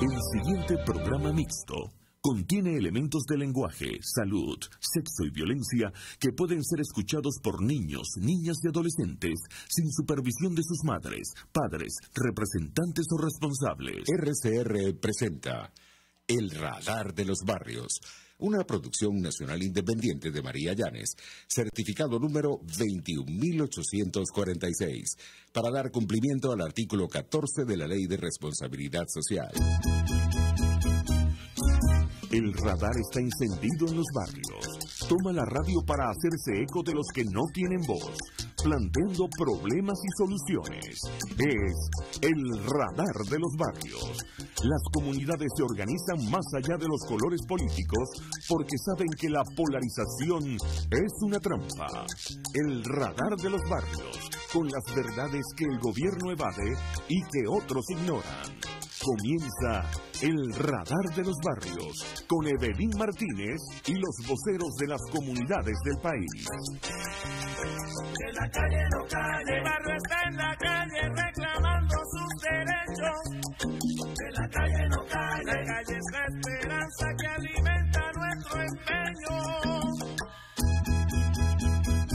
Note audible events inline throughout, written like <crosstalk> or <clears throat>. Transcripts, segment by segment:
El siguiente programa mixto contiene elementos de lenguaje, salud, sexo y violencia que pueden ser escuchados por niños, niñas y adolescentes sin supervisión de sus madres, padres, representantes o responsables. RCR presenta El Radar de los Barrios una producción nacional independiente de María Llanes, certificado número 21846, para dar cumplimiento al artículo 14 de la Ley de Responsabilidad Social. El radar está encendido en los barrios toma la radio para hacerse eco de los que no tienen voz, planteando problemas y soluciones. Es el radar de los barrios. Las comunidades se organizan más allá de los colores políticos porque saben que la polarización es una trampa. El radar de los barrios, con las verdades que el gobierno evade y que otros ignoran. Comienza el radar de los barrios con Evelyn Martínez y los voceros de las comunidades del país. De la calle no el barrio está en la calle reclamando sus derechos. De la calle calle, la calle es la esperanza que alimenta nuestro empeño.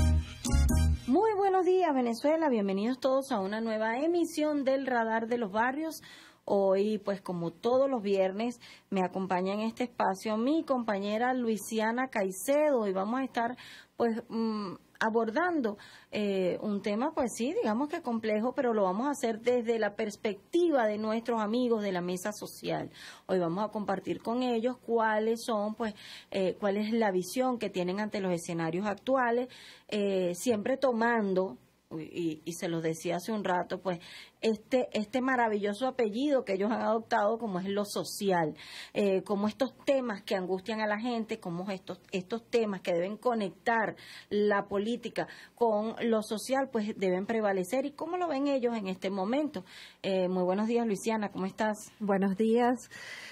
Muy buenos días Venezuela, bienvenidos todos a una nueva emisión del Radar de los Barrios Hoy, pues como todos los viernes, me acompaña en este espacio mi compañera Luisiana Caicedo y vamos a estar pues mm, abordando eh, un tema, pues sí, digamos que complejo, pero lo vamos a hacer desde la perspectiva de nuestros amigos de la mesa social. Hoy vamos a compartir con ellos cuáles son, pues, eh, cuál es la visión que tienen ante los escenarios actuales, eh, siempre tomando y, se los decía hace un rato, pues este, este maravilloso apellido que ellos han adoptado como es lo social, eh, como estos temas que angustian a la gente, como estos, estos temas que deben conectar la política con lo social, pues deben prevalecer. ¿Y cómo lo ven ellos en este momento? Eh, muy buenos días, Luisiana, ¿cómo estás? Buenos días,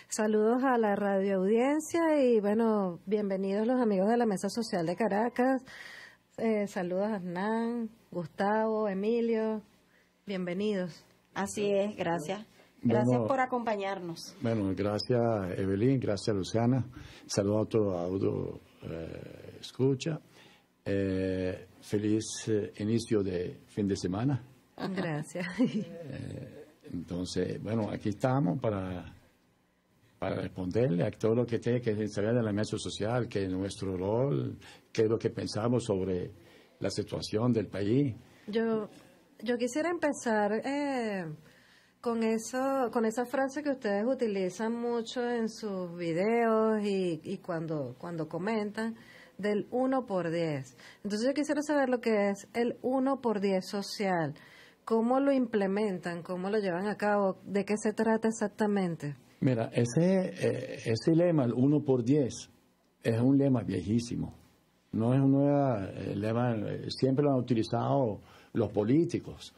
saludos a la radio audiencia y bueno, bienvenidos los amigos de la Mesa Social de Caracas. Eh, saludos a Hernán, Gustavo, Emilio, bienvenidos. Así es, gracias. Gracias por acompañarnos. Bueno, gracias Evelyn, gracias Luciana. Saludos a todo eh, escucha. Eh, feliz eh, inicio de fin de semana. Gracias. <laughs> entonces, bueno, aquí estamos para, para responderle a todo lo que tiene que saber en la mesa social, que es nuestro rol, qué es lo que pensamos sobre la situación del país. Yo, yo quisiera empezar eh, con, eso, con esa frase que ustedes utilizan mucho en sus videos y, y cuando, cuando comentan del 1 por 10. Entonces yo quisiera saber lo que es el 1 por 10 social. ¿Cómo lo implementan? ¿Cómo lo llevan a cabo? ¿De qué se trata exactamente? Mira, ese, eh, ese lema, el 1 por 10, es un lema viejísimo. No es un nuevo lema, siempre lo han utilizado los políticos,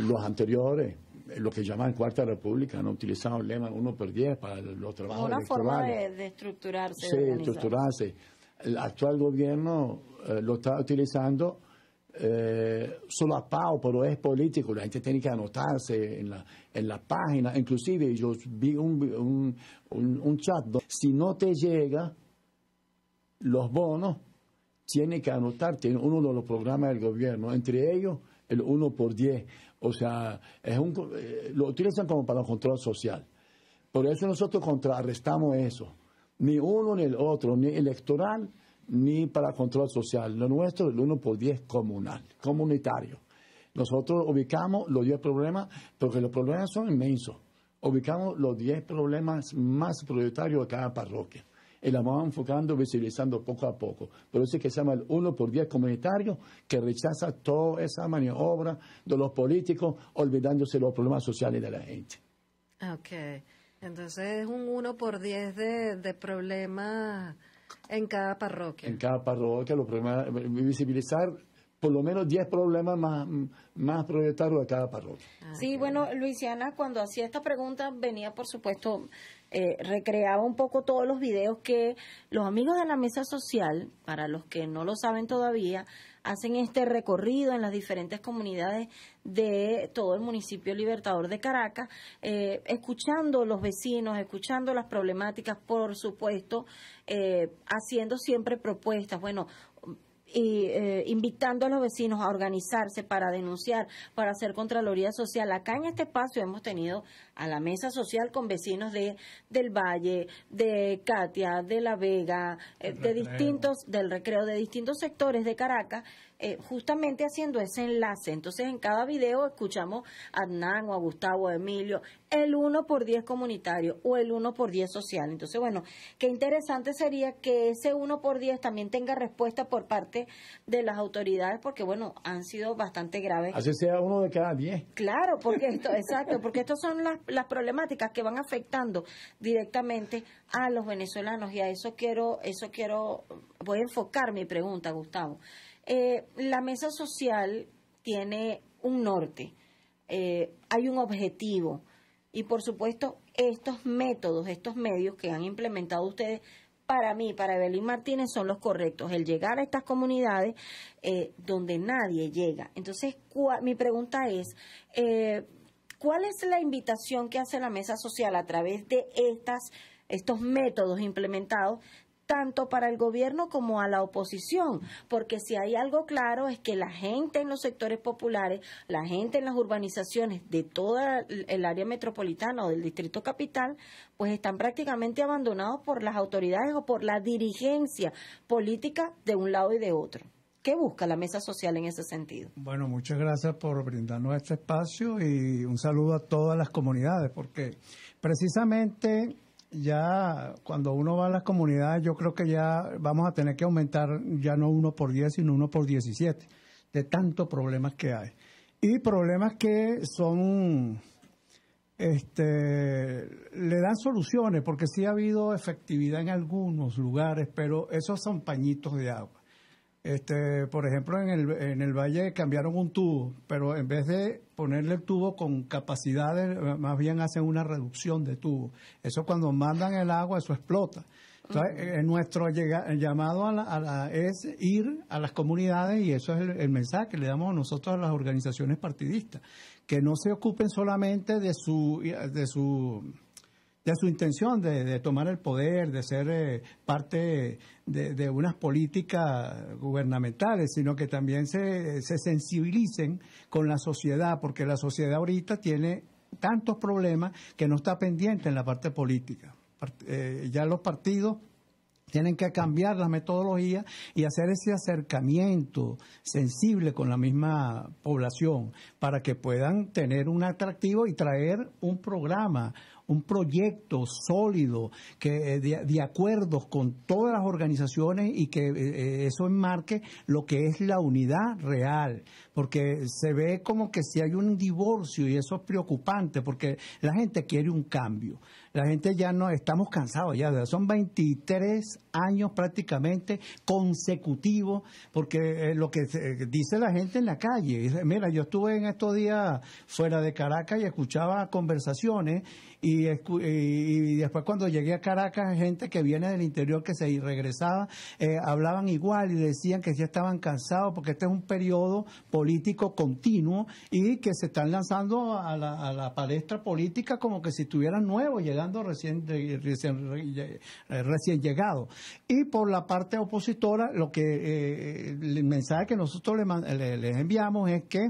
los anteriores, eh, lo que llaman Cuarta República, han utilizado el lema uno por 10 para los trabajos Una forma de, estructurarse. Sí, estructurarse. El actual gobierno eh, lo está utilizando eh, Solo a pago pero es político. La gente tiene que anotarse en la, en la página. Inclusive yo vi un, un, un, un chat. Si no te llega los bonos, tiene que anotar, tiene uno de los programas del gobierno, entre ellos el 1 por 10. O sea, eh, lo utilizan como para el control social. Por eso nosotros contrarrestamos eso. Ni uno ni el otro, ni electoral, ni para control social. Lo nuestro, el 1 por 10 comunal, comunitario. Nosotros ubicamos los 10 problemas, porque los problemas son inmensos. Ubicamos los 10 problemas más prioritarios de cada parroquia y la vamos enfocando, visibilizando poco a poco. Por eso es que se llama el 1 por 10 comunitario, que rechaza toda esa maniobra de los políticos, olvidándose los problemas sociales de la gente. Ok. Entonces es un 1 por 10 de, de problemas en cada parroquia. En cada parroquia, los problemas, eh, visibilizar por lo menos 10 problemas más, más de cada parroquia. Ah, sí, bueno, Luisiana, cuando hacía esta pregunta, venía, por supuesto, eh, recreaba un poco todos los videos que los amigos de la mesa social, para los que no lo saben todavía, hacen este recorrido en las diferentes comunidades de todo el municipio libertador de Caracas, eh, escuchando los vecinos, escuchando las problemáticas, por supuesto, eh, haciendo siempre propuestas. Bueno, y, eh, invitando a los vecinos a organizarse para denunciar, para hacer Contraloría Social. Acá en este espacio hemos tenido a la mesa social con vecinos de del Valle, de Katia, de La Vega, eh, de distintos, del recreo, de distintos sectores de Caracas eh, justamente haciendo ese enlace. Entonces, en cada video escuchamos a Hernán o a Gustavo, a Emilio, el 1 por 10 comunitario o el 1 por 10 social. Entonces, bueno, qué interesante sería que ese 1 por 10 también tenga respuesta por parte de las autoridades, porque, bueno, han sido bastante graves. Así sea uno de cada 10. Claro, porque <laughs> esto, exacto, porque estas son las, las problemáticas que van afectando directamente a los venezolanos y a eso quiero, eso quiero, voy a enfocar mi pregunta, Gustavo. Eh, la mesa social tiene un norte, eh, hay un objetivo y por supuesto estos métodos, estos medios que han implementado ustedes para mí, para Evelyn Martínez, son los correctos. El llegar a estas comunidades eh, donde nadie llega. Entonces, mi pregunta es, ¿cuál es la invitación que hace la mesa social a través de estas, estos métodos implementados tanto para el gobierno como a la oposición, porque si hay algo claro es que la gente en los sectores populares, la gente en las urbanizaciones de toda el área metropolitana o del distrito capital, pues están prácticamente abandonados por las autoridades o por la dirigencia política de un lado y de otro. ¿Qué busca la mesa social en ese sentido? Bueno, muchas gracias por brindarnos este espacio y un saludo a todas las comunidades, porque precisamente ya cuando uno va a las comunidades, yo creo que ya vamos a tener que aumentar ya no uno por diez, sino uno por diecisiete, de tantos problemas que hay. Y problemas que son, este, le dan soluciones, porque sí ha habido efectividad en algunos lugares, pero esos son pañitos de agua. Este, por ejemplo, en el, en el valle cambiaron un tubo, pero en vez de ponerle el tubo con capacidades, eh, más bien hacen una reducción de tubo. Eso cuando mandan el agua, eso explota. Entonces, eh, nuestro llamado es ir a las comunidades y eso es el, mensaje que le damos a nosotros a las organizaciones partidistas, que no se ocupen solamente de su, de su de su intención de, tomar el poder, de ser eh, parte de, unas políticas gubernamentales, sino que también se, sensibilicen con la sociedad, porque la sociedad ahorita tiene tantos problemas que no está pendiente en la parte política. Eh, ya los partidos tienen que cambiar la metodología y hacer ese acercamiento sensible con la misma población para que puedan tener un atractivo y traer un programa, un proyecto sólido que eh, de, acuerdos con todas las organizaciones y que eh, eh, eso enmarque lo que es la unidad real porque se ve como que si hay un divorcio y eso es preocupante, porque la gente quiere un cambio. La gente ya no, estamos cansados ya, son 23 años prácticamente consecutivos, porque eh, lo que eh, dice la gente en la calle, mira, yo estuve en estos días fuera de Caracas y escuchaba conversaciones y, y después cuando llegué a Caracas, gente que viene del interior que se regresaba, eh, hablaban igual y decían que ya estaban cansados porque este es un periodo político político continuo y que se están lanzando a la, palestra política como que si estuvieran nuevos, llegando recién, recién, eh, recién llegados. Y por la parte opositora, lo que eh, eh, el mensaje que nosotros les le, enviamos es que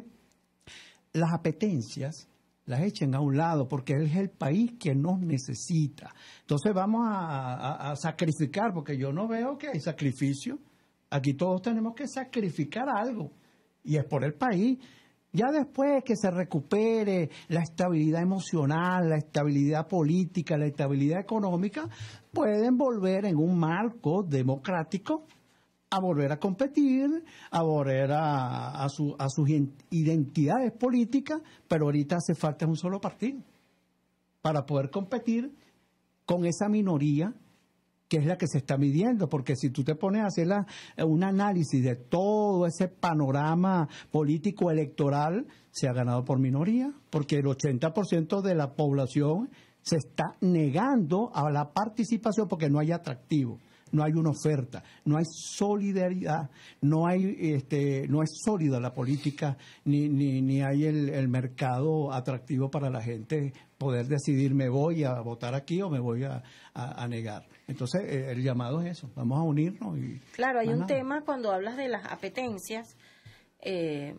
las apetencias las echen a un lado, porque es el país que nos necesita. Entonces vamos a, sacrificar, porque yo no veo que hay sacrificio. Aquí todos tenemos que sacrificar algo y es por el país. Ya después que se recupere la estabilidad emocional, la estabilidad política, la estabilidad económica, pueden volver en un marco democrático a volver a competir, a volver a, sus identidades políticas, pero ahorita hace falta un solo partido para poder competir con esa minoría que es la que se está midiendo, porque si tú te pones a hacer eh, un análisis de todo ese panorama político electoral, se ha ganado por minoría, porque el 80% de la población se está negando a la participación porque no hay atractivo, no hay una oferta, no hay solidaridad, no hay este, no es sólida la política, ni, ni, ni hay el, mercado atractivo para la gente poder decidir me voy a votar aquí o me voy a negar. Entonces, eh, el llamado es eso, vamos a unirnos. Y claro, hay un tema cuando hablas de las apetencias eh,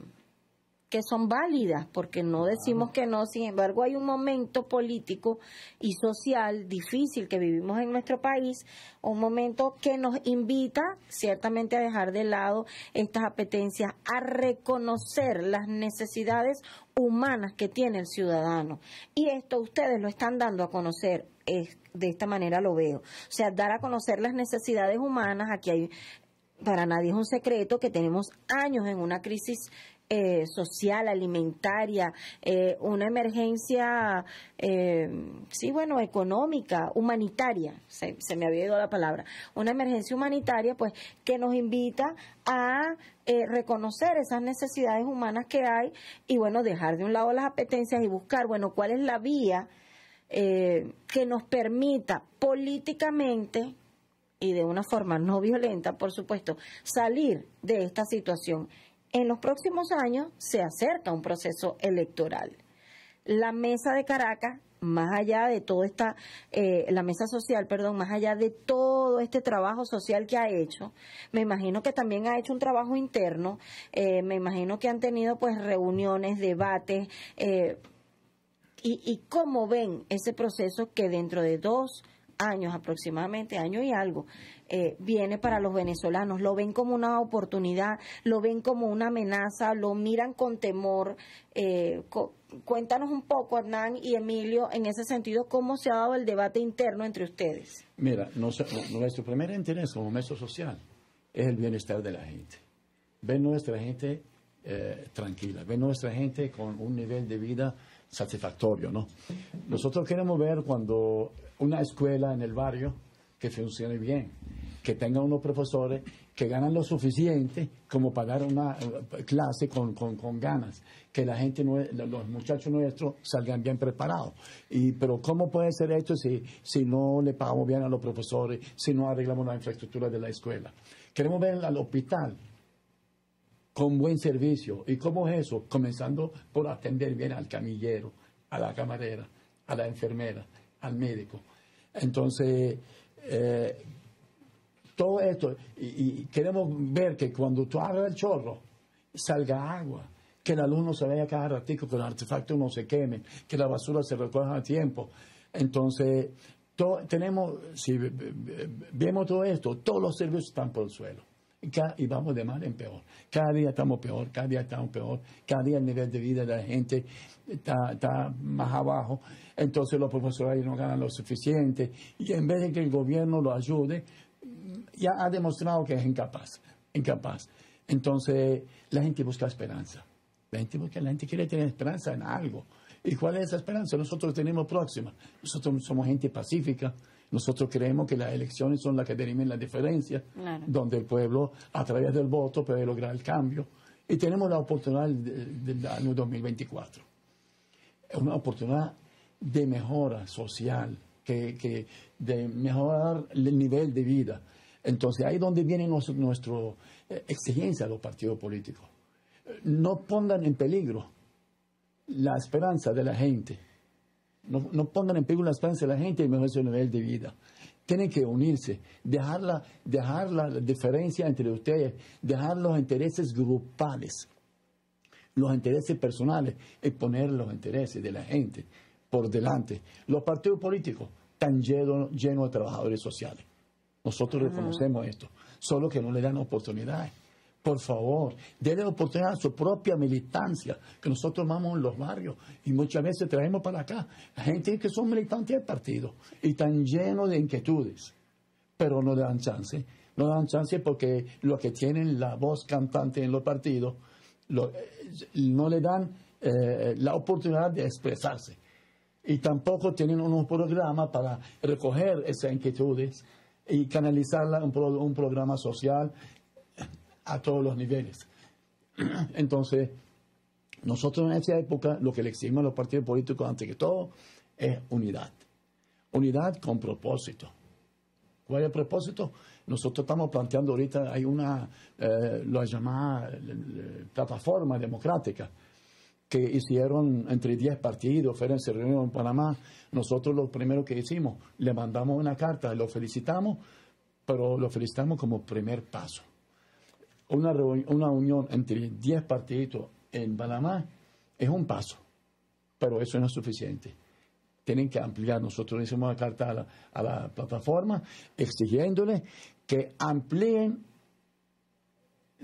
que son válidas, porque no decimos que no, sin embargo hay un momento político y social difícil que vivimos en nuestro país, un momento que nos invita ciertamente a dejar de lado estas apetencias, a reconocer las necesidades humanas que tiene el ciudadano. Y esto ustedes lo están dando a conocer de esta manera lo veo. O sea, dar a conocer las necesidades humanas, aquí hay, para nadie es un secreto que tenemos años en una crisis eh, social, alimentaria, eh, una emergencia, eh, sí, bueno, económica, humanitaria, se, me había ido la palabra, una emergencia humanitaria, pues, que nos invita a reconocer esas necesidades humanas que hay y, bueno, dejar de un lado las apetencias y buscar, bueno, cuál es la vía eh, que nos permita políticamente y de una forma no violenta, por supuesto, salir de esta situación. En los próximos años se acerca un proceso electoral. La mesa de Caracas, más allá de toda esta, eh, la mesa social, perdón, más allá de todo este trabajo social que ha hecho, me imagino que también ha hecho un trabajo interno, eh, me imagino que han tenido pues reuniones, debates, y, cómo ven ese proceso que dentro de dos años aproximadamente, año y algo, eh, viene para los venezolanos. Lo ven como una oportunidad, lo ven como una amenaza, lo miran con temor. Eh, cuéntanos un poco, Hernán y Emilio, en ese sentido, cómo se ha dado el debate interno entre ustedes. Mira, nuestro, nuestro primer interés como meso social es el bienestar de la gente. Ven nuestra gente eh, tranquila, ven nuestra gente con un nivel de vida satisfactorio, ¿no? Nosotros queremos ver cuando una escuela en el barrio que funcione bien, que tenga unos profesores que ganan lo suficiente como para dar una eh, clase con, con, ganas, que la gente, los muchachos nuestros salgan bien preparados. Y, pero ¿cómo puede ser esto si, si no le pagamos bien a los profesores, si no arreglamos la infraestructura de la escuela? Queremos ver al hospital, con buen servicio. ¿Y cómo es eso? Comenzando por atender bien al camillero, a la camarera, a la enfermera, al médico. Entonces, eh, todo esto, y, queremos ver que cuando tú abras el chorro, salga agua, que el alumno se vaya cada ratito, que el artefacto no se queme que la basura se recoja a tiempo. Entonces, tenemos, si vemos todo esto, todos los servicios están por el suelo y vamos de mal en peor. Cada día estamos peor, cada día estamos peor, cada día el nivel de vida de la gente está, está más abajo. Entonces los profesores no ganan lo suficiente. Y en vez de que el gobierno lo ayude, mm, ya ha demostrado que es incapaz, incapaz. Entonces la gente busca esperanza. La gente, busca, la gente quiere tener esperanza en algo. ¿Y cuál es esa esperanza? Nosotros tenemos próxima. Nosotros somos gente pacífica, nosotros creemos que las elecciones son las que deriven la diferencia, donde el pueblo a través del voto puede lograr el cambio. Y tenemos la oportunidad del, año 2024. Es una oportunidad de mejora social, de mejorar el nivel de vida. Entonces ahí es donde viene nuestra eh, exigencia de los partidos políticos. No pongan en peligro la esperanza de la gente no, pongan en peligro la esperanza de la gente y mejor su nivel de vida. Tienen que unirse, dejar la, diferencia entre ustedes, dejar los intereses grupales, los intereses personales y poner los intereses de la gente por delante. Los partidos políticos están llenos lleno de trabajadores sociales. Nosotros reconocemos esto, solo que no le dan oportunidades por favor, denle oportunidad a su propia militancia, que nosotros vamos en los barrios y muchas veces traemos para acá la gente que son militantes del partido y están llenos de inquietudes, pero no le dan chance. No dan chance porque los que tienen la voz cantante en los partidos eh, no le dan eh, la oportunidad de expresarse. Y tampoco tienen un programa para recoger esas inquietudes y canalizarlas en un programa social a todos los niveles. <clears throat> Entonces, nosotros en esa época lo que le exigimos a los partidos políticos, antes que todo, es unidad. Unidad con propósito. ¿Cuál es el propósito? Nosotros estamos planteando ahorita, hay una, eh, lo llamada eh, plataforma democrática, que hicieron entre 10 partidos, fueron, se reunieron en Panamá. Nosotros lo primero que hicimos, le mandamos una carta, lo felicitamos, pero lo felicitamos como primer paso una, una unión entre 10 partidos en Panamá es un paso, pero eso no es suficiente. Tienen que ampliar. Nosotros le hicimos la carta a la, a plataforma exigiéndole que amplíen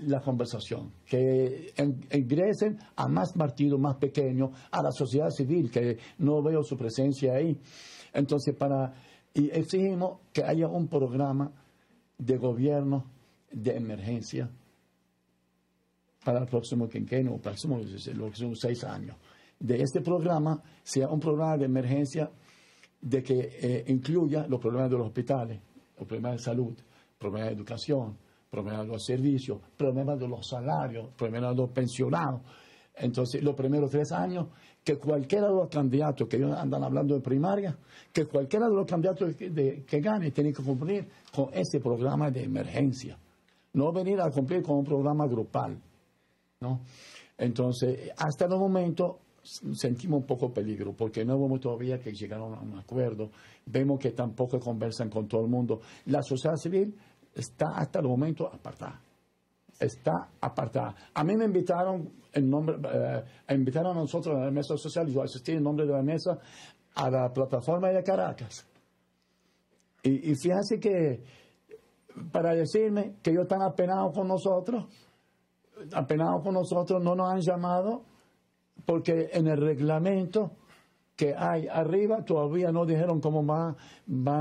la conversación, que ingresen a más partidos más pequeños, a la sociedad civil, que no veo su presencia ahí. Entonces, para, y exigimos que haya un programa de gobierno de emergencia para el próximo quinquenio, o próximo, seis años, de este programa sea un programa de emergencia de que eh, incluya los problemas de los hospitales, los problemas de salud, problemas de educación, problemas de los servicios, problemas de los salarios, problemas de los pensionados. Entonces, los primeros tres años, que cualquiera de los candidatos que ellos andan hablando de primaria, que cualquiera de los candidatos que gane, tiene que cumplir con este programa de emergencia. No venir a cumplir con un programa grupal. ¿no? Entonces, hasta el momento sentimos un poco peligro porque no vemos todavía que llegaron a un acuerdo, vemos que tampoco conversan con todo el mundo. La sociedad civil está hasta el momento apartada. Está apartada. A mí me invitaron, en nombre, eh, invitaron a nosotros a la mesa social, yo asistí en nombre de la mesa a la plataforma de Caracas. Y, fíjense que, para decirme que yo están apenados con nosotros, apenados con nosotros, no nos han llamado porque en el reglamento que hay arriba todavía no dijeron cómo va,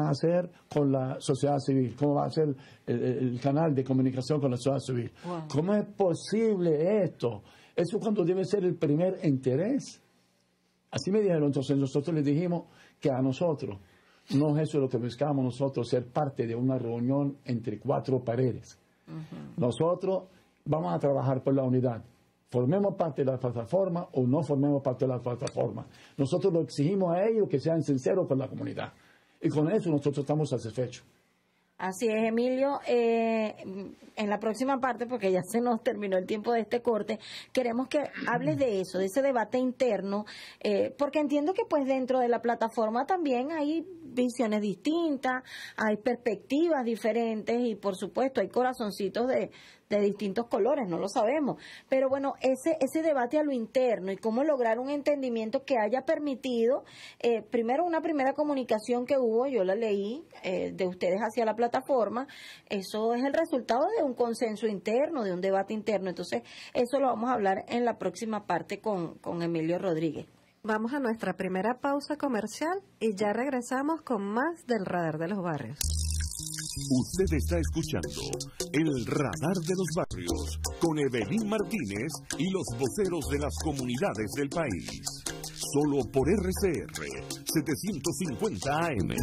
a ser con la sociedad civil, cómo va a ser el, canal de comunicación con la sociedad civil. ¿Cómo es posible esto? Eso cuando debe ser el primer interés. Así me dijeron, entonces nosotros les dijimos que a nosotros, no es eso lo que buscamos nosotros, ser parte de una reunión entre cuatro paredes. Nosotros vamos a trabajar por la unidad. Formemos parte de la plataforma o no formemos parte de la plataforma. Nosotros lo exigimos a ellos que sean sinceros con la comunidad. Y con eso nosotros estamos satisfechos. Así es, Emilio. Eh, en la próxima parte, porque ya se nos terminó el tiempo de este corte, queremos que hable de eso, de ese debate interno, eh, porque entiendo que pues dentro de la plataforma también hay visiones distintas, hay perspectivas diferentes y por supuesto hay corazoncitos de, distintos colores, no lo sabemos. Pero bueno, ese, ese debate a lo interno y cómo lograr un entendimiento que haya permitido, eh, primero una primera comunicación que hubo, yo la leí, eh, de ustedes hacia la plataforma, eso es el resultado de un consenso interno, de un debate interno. Entonces, eso lo vamos a hablar en la próxima parte con Emilio Rodríguez. Vamos a nuestra primera pausa comercial y ya regresamos con más del Radar de los Barrios. Usted está escuchando El Radar de los Barrios con Evelyn Martínez y los voceros de las comunidades del país. Solo por RCR 750 AM.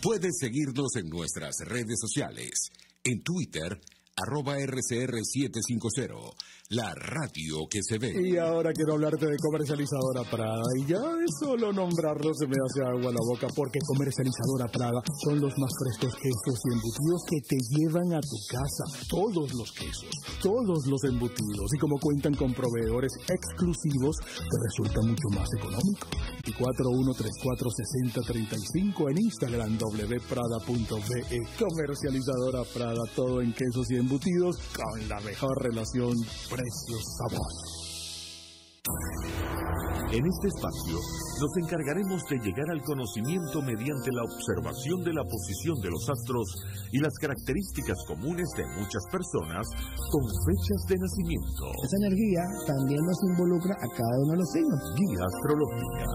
Puedes seguirnos en nuestras redes sociales. En Twitter, arroba RCR750 la radio que se ve. Y ahora quiero hablarte de comercializadora Prada. Y ya solo nombrarlo se me hace agua la boca porque comercializadora Prada son los más frescos quesos y embutidos que te llevan a tu casa. Todos los quesos, todos los embutidos. Y como cuentan con proveedores exclusivos, te resulta mucho más económico. 41346035 en Instagram wprada.be. Comercializadora Prada, todo en quesos y embutidos con la mejor relación your someone. En este espacio nos encargaremos de llegar al conocimiento mediante la observación de la posición de los astros y las características comunes de muchas personas con fechas de nacimiento. Esa energía también nos involucra a cada uno de los signos. Guía astrológica.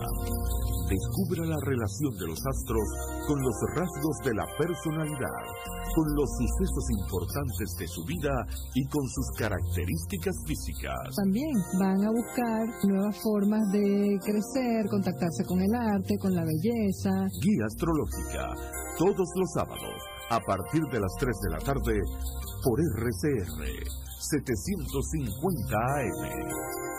Descubra la relación de los astros con los rasgos de la personalidad, con los sucesos importantes de su vida y con sus características físicas. También van a buscar nuevas formas de eh, crecer, contactarse con el arte, con la belleza. Guía astrológica, todos los sábados, a partir de las 3 de la tarde, por RCR 750 AM.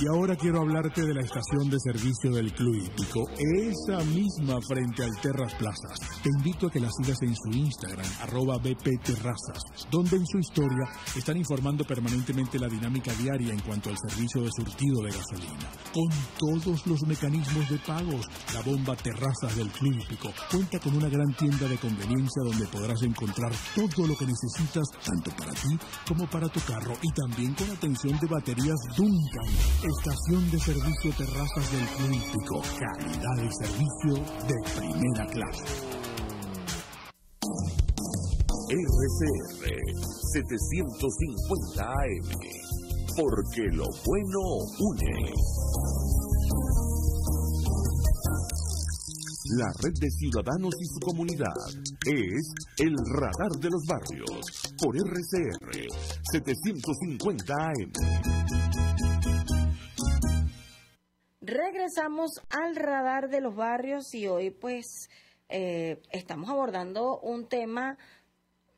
Y ahora quiero hablarte de la estación de servicio del Club Hípico, esa misma frente al Terras Plazas. Te invito a que la sigas en su Instagram, arroba BP Terrazas, donde en su historia están informando permanentemente la dinámica diaria en cuanto al servicio de surtido de gasolina, con todos los mecanismos de pagos. La bomba Terrazas del Club Hípico cuenta con una gran tienda de conveniencia donde podrás encontrar todo lo que necesitas, tanto para ti como para tu carro, y también con atención de baterías Duncan. Estación de servicio Terrazas del Clínico. Calidad de servicio de primera clase. RCR 750 AM. Porque lo bueno une. La red de ciudadanos y su comunidad es El Radar de los Barrios por RCR 750 AM. Regresamos al radar de los barrios y hoy pues eh, estamos abordando un tema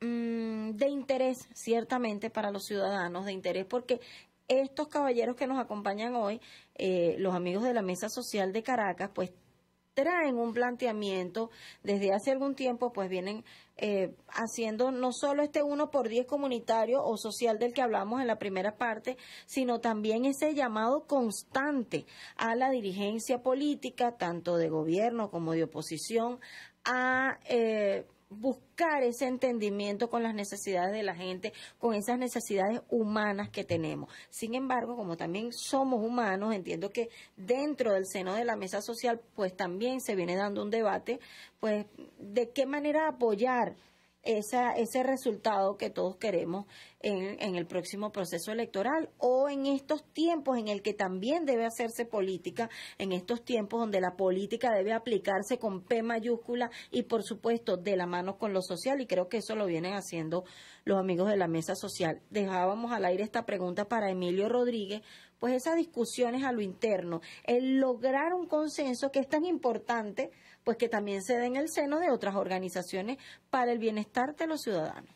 mm, de interés ciertamente para los ciudadanos, de interés porque estos caballeros que nos acompañan hoy, eh, los amigos de la Mesa Social de Caracas, pues traen un planteamiento desde hace algún tiempo, pues vienen eh, haciendo no solo este uno por 10 comunitario o social del que hablamos en la primera parte, sino también ese llamado constante a la dirigencia política, tanto de gobierno como de oposición, a eh, buscar ese entendimiento con las necesidades de la gente, con esas necesidades humanas que tenemos. Sin embargo, como también somos humanos, entiendo que dentro del seno de la mesa social, pues también se viene dando un debate, pues de qué manera apoyar esa, ese resultado que todos queremos en, el próximo proceso electoral o en estos tiempos en el que también debe hacerse política, en estos tiempos donde la política debe aplicarse con P mayúscula y por supuesto de la mano con lo social y creo que eso lo vienen haciendo los amigos de la mesa social. Dejábamos al aire esta pregunta para Emilio Rodríguez, pues esas discusiones a lo interno, el lograr un consenso que es tan importante, pues que también se dé en el seno de otras organizaciones para el bienestar de los ciudadanos.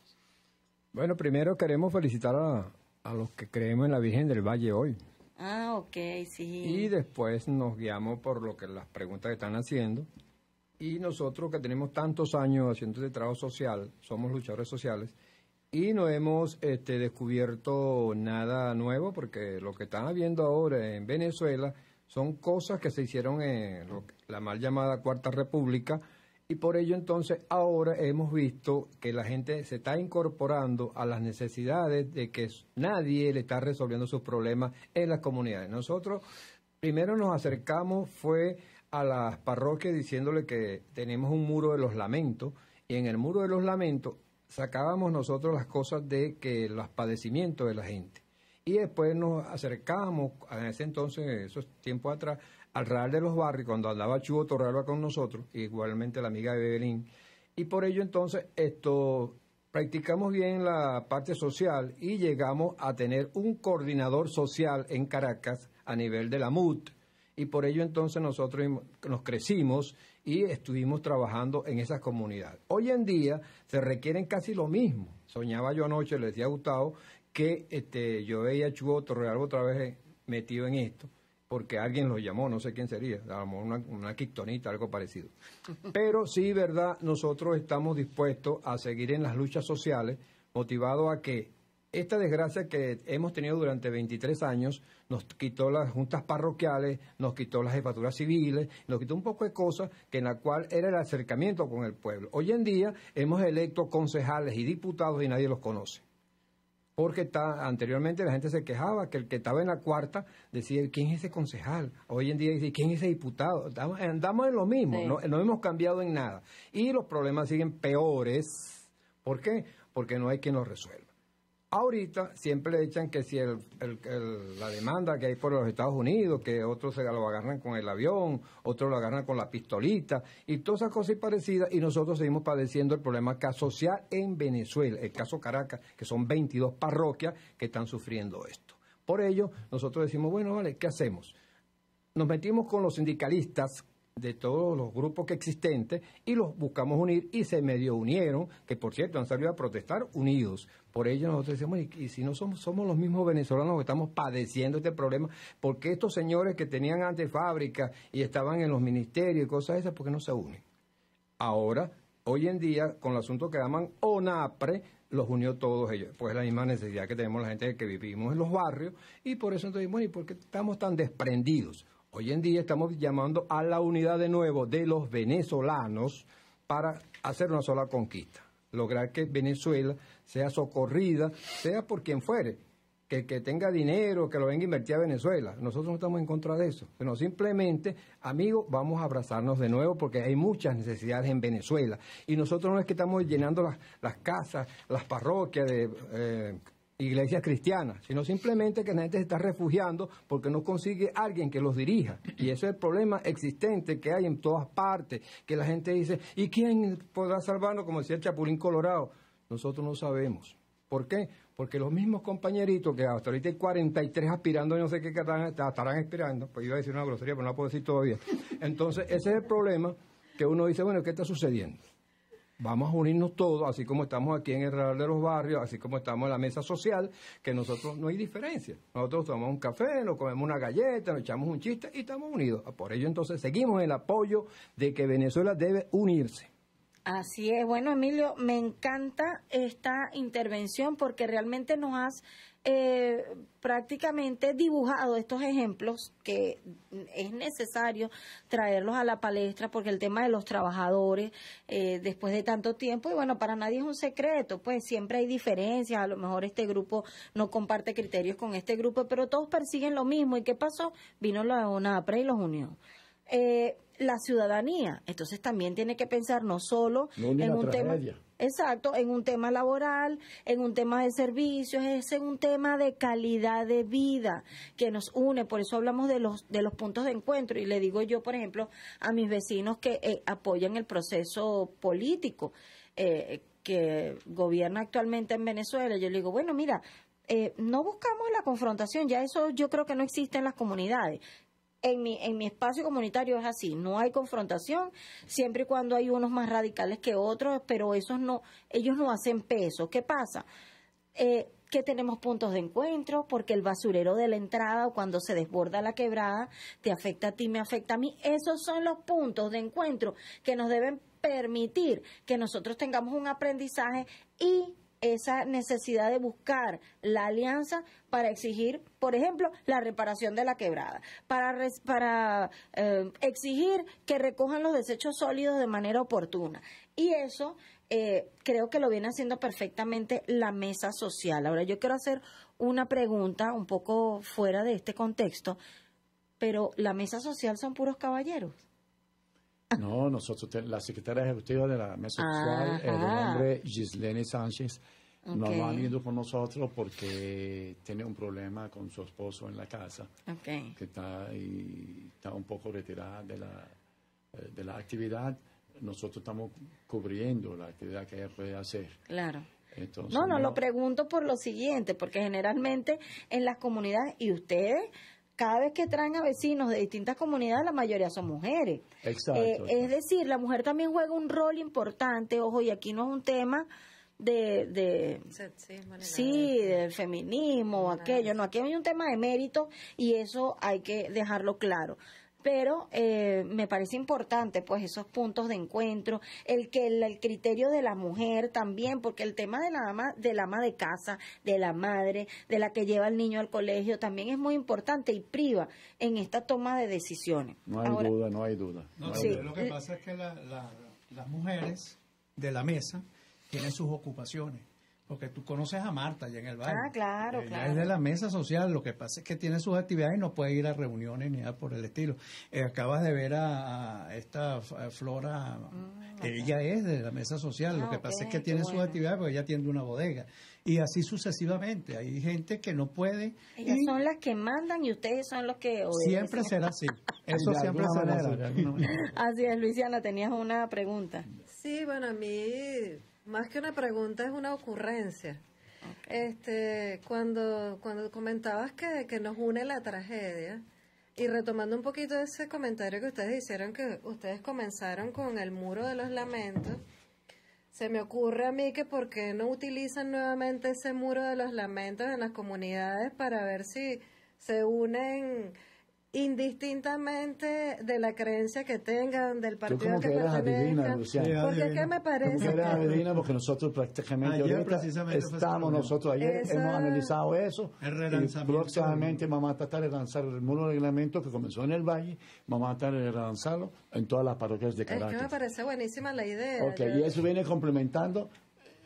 Bueno, primero queremos felicitar a, a los que creemos en la Virgen del Valle hoy. Ah, ok, sí. Y después nos guiamos por lo que las preguntas que están haciendo. Y nosotros que tenemos tantos años haciendo este trabajo social, somos luchadores sociales, y no hemos este, descubierto nada nuevo, porque lo que están habiendo ahora en Venezuela son cosas que se hicieron en la mal llamada Cuarta República, y por ello entonces ahora hemos visto que la gente se está incorporando a las necesidades de que nadie le está resolviendo sus problemas en las comunidades. Nosotros primero nos acercamos fue a las parroquias diciéndole que tenemos un muro de los lamentos y en el muro de los lamentos sacábamos nosotros las cosas de que los padecimientos de la gente. Y después nos acercamos, en ese entonces, esos tiempos atrás, al Real de los Barrios, cuando andaba Chugo Torralba con nosotros, igualmente la amiga de Bebelín. Y por ello entonces esto practicamos bien la parte social y llegamos a tener un coordinador social en Caracas a nivel de la MUT. Y por ello entonces nosotros nos crecimos y estuvimos trabajando en esas comunidades. Hoy en día se requieren casi lo mismo. Soñaba yo anoche, le decía a Gustavo, que este, yo veía a Chugo Torrealba otra vez metido en esto porque alguien los llamó, no sé quién sería, a una, quictonita, algo parecido. <laughs> Pero sí, verdad, nosotros estamos dispuestos a seguir en las luchas sociales, motivado a que esta desgracia que hemos tenido durante 23 años nos quitó las juntas parroquiales, nos quitó las jefaturas civiles, nos quitó un poco de cosas que en la cual era el acercamiento con el pueblo. Hoy en día hemos electo concejales y diputados y nadie los conoce porque anteriormente la gente se quejaba que el que estaba en la cuarta decía quién es ese concejal, hoy en día dice quién es ese diputado, andamos, en lo mismo, no, no, hemos cambiado en nada. Y los problemas siguen peores, ¿por qué? Porque no hay quien los resuelva. Ahorita siempre le echan que si el, la demanda que hay por los Estados Unidos, que otros se lo agarran con el avión, otros lo agarran con la pistolita, y todas esas cosas parecidas, y nosotros seguimos padeciendo el problema que social en Venezuela, el caso Caracas, que son 22 parroquias que están sufriendo esto. Por ello, nosotros decimos, bueno, vale, ¿qué hacemos? Nos metimos con los sindicalistas de todos los grupos que existentes y los buscamos unir y se medio unieron, que por cierto han salido a protestar unidos. Por ello nosotros decimos, y, si no somos, somos los mismos venezolanos que estamos padeciendo este problema, ¿por qué estos señores que tenían antes fábricas y estaban en los ministerios y cosas esas, qué no se unen? Ahora, hoy en día, con el asunto que llaman ONAPRE, los unió todos ellos. Pues la misma necesidad que tenemos la gente que vivimos en los barrios y por eso entonces, bueno, ¿y por qué estamos tan desprendidos? Hoy en día estamos llamando a la unidad de nuevo de los venezolanos para hacer una sola conquista, lograr que Venezuela sea socorrida, sea por quien fuere, que, tenga dinero, que lo venga a invertir a Venezuela. Nosotros no estamos en contra de eso, sino simplemente, amigos, vamos a abrazarnos de nuevo porque hay muchas necesidades en Venezuela. Y nosotros no es que estamos llenando las, casas, las parroquias de... Eh, iglesias cristianas, sino simplemente que la gente se está refugiando porque no consigue alguien que los dirija. Y ese es el problema existente que hay en todas partes, que la gente dice, ¿y quién podrá salvarnos? Como decía el Chapulín Colorado. Nosotros no sabemos. ¿Por qué? Porque los mismos compañeritos que hasta ahorita hay 43 aspirando, no sé qué estarán, estarán aspirando, pues iba a decir una grosería, pero no la puedo decir todavía. Entonces, ese es el problema que uno dice, bueno, ¿qué está sucediendo? vamos a unirnos todos, así como estamos aquí en el Real de los Barrios, así como estamos en la mesa social, que nosotros no hay diferencia. Nosotros tomamos un café, nos comemos una galleta, nos echamos un chiste y estamos unidos. Por ello entonces seguimos el apoyo de que Venezuela debe unirse. Así es, bueno Emilio, me encanta esta intervención porque realmente nos has eh, prácticamente dibujado estos ejemplos que es necesario traerlos a la palestra porque el tema de los trabajadores eh, después de tanto tiempo y bueno para nadie es un secreto pues siempre hay diferencias a lo mejor este grupo no comparte criterios con este grupo pero todos persiguen lo mismo y qué pasó vino la UNAPRE y los unió eh, la ciudadanía entonces también tiene que pensar no solo en un tema Exacto, en un tema laboral, en un tema de servicios, es en un tema de calidad de vida que nos une, por eso hablamos de los de los puntos de encuentro y le digo yo, por ejemplo, a mis vecinos que eh, apoyan el proceso político eh, que gobierna actualmente en Venezuela, yo le digo, bueno, mira, eh, no buscamos la confrontación, ya eso yo creo que no existe en las comunidades en mi, en mi espacio comunitario es así, no hay confrontación, siempre y cuando hay unos más radicales que otros, pero esos no, ellos no hacen peso. ¿Qué pasa? Eh, que tenemos puntos de encuentro, porque el basurero de la entrada o cuando se desborda la quebrada, te afecta a ti, me afecta a mí. Esos son los puntos de encuentro que nos deben permitir que nosotros tengamos un aprendizaje y esa necesidad de buscar la alianza para exigir, por ejemplo, la reparación de la quebrada, para, eh, exigir que recojan los desechos sólidos de manera oportuna. Y eso eh, creo que lo viene haciendo perfectamente la mesa social. Ahora, yo quiero hacer una pregunta un poco fuera de este contexto, pero la mesa social son puros caballeros. No, nosotros, la secretaria ejecutiva de la mesa social, el eh, nombre Gislene Sánchez, nos no ha venido con nosotros porque tiene un problema con su esposo en la casa, que está, un poco retirada de la, eh, de la actividad. Nosotros estamos cubriendo la actividad que ella puede hacer. Claro. no, no, no, lo pregunto por lo siguiente, porque generalmente en las comunidades, y ustedes cada vez que traen a vecinos de distintas comunidades, la mayoría son mujeres. Exacto, eh, Es decir, la mujer también juega un rol importante, ojo, y aquí no es un tema de, de sí, del feminismo, aquello, no, aquí hay un tema de mérito y eso hay que dejarlo claro pero eh, me parece importante pues esos puntos de encuentro, el que el, criterio de la mujer también, porque el tema de la ama, del ama de casa, de la madre, de la que lleva al niño al colegio, también es muy importante y priva en esta toma de decisiones. No hay duda, no hay duda. Lo que eh, pasa es que las mujeres de la mesa tienen sus ocupaciones porque tú conoces a Marta allá en el barrio. Ah, claro, ella Es de la mesa social, lo que pasa es que tiene sus actividades y no puede ir a reuniones ni nada por el estilo. Eh, acabas de ver a, esta Flora, mm, ella es de la mesa social, lo ah, que pasa es que tiene sus actividades porque ella tiene una bodega. Y así sucesivamente, hay gente que no puede. Ellas son las que mandan y ustedes son los que Siempre será así. Eso siempre será así. <laughs> así es, Luisiana, tenías una pregunta. Sí, bueno, a mí más que una pregunta es una ocurrencia. Este, cuando, cuando comentabas que, que, nos une la tragedia, y retomando un poquito ese comentario que ustedes hicieron, que ustedes comenzaron con el muro de los lamentos, se me ocurre a mí que por qué no utilizan nuevamente ese muro de los lamentos en las comunidades para ver si se unen indistintamente de la creencia que tengan, del partido que, que Porque me parece... Que adivina porque nosotros prácticamente estamos nosotros ayer, hemos analizado eso. y próximamente vamos a tratar de lanzar el nuevo reglamento que comenzó en el Valle, vamos a tratar de lanzarlo en todas las parroquias de Caracas. Es que me parece buenísima la idea. y eso viene complementando